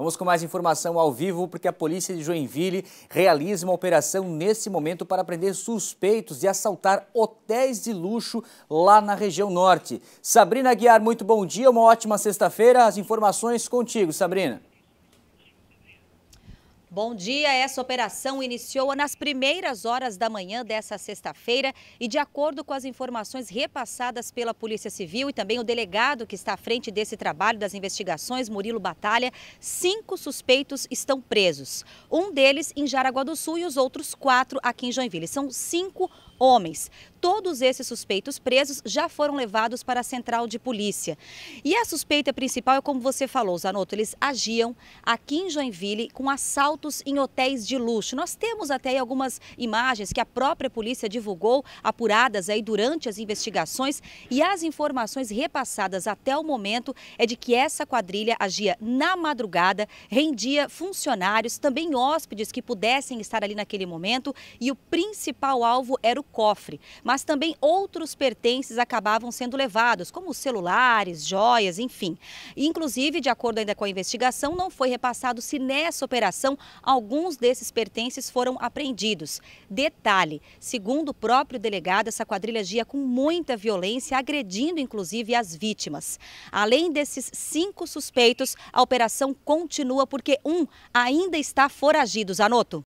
Vamos com mais informação ao vivo, porque a polícia de Joinville realiza uma operação nesse momento para prender suspeitos de assaltar hotéis de luxo lá na região norte. Sabrina Guiar, muito bom dia, uma ótima sexta-feira. As informações contigo, Sabrina. Bom dia. Essa operação iniciou nas primeiras horas da manhã dessa sexta-feira e, de acordo com as informações repassadas pela Polícia Civil e também o delegado que está à frente desse trabalho das investigações, Murilo Batalha, cinco suspeitos estão presos. Um deles em Jaraguá do Sul e os outros quatro aqui em Joinville. São cinco homens todos esses suspeitos presos já foram levados para a central de polícia. E a suspeita principal é como você falou, Zanotto, eles agiam aqui em Joinville com assaltos em hotéis de luxo. Nós temos até algumas imagens que a própria polícia divulgou, apuradas aí durante as investigações, e as informações repassadas até o momento é de que essa quadrilha agia na madrugada, rendia funcionários, também hóspedes que pudessem estar ali naquele momento, e o principal alvo era o cofre. Mas mas também outros pertences acabavam sendo levados, como celulares, joias, enfim. Inclusive, de acordo ainda com a investigação, não foi repassado se nessa operação alguns desses pertences foram apreendidos. Detalhe: segundo o próprio delegado, essa quadrilha agia com muita violência, agredindo inclusive as vítimas. Além desses cinco suspeitos, a operação continua porque um ainda está foragido, Zanotto.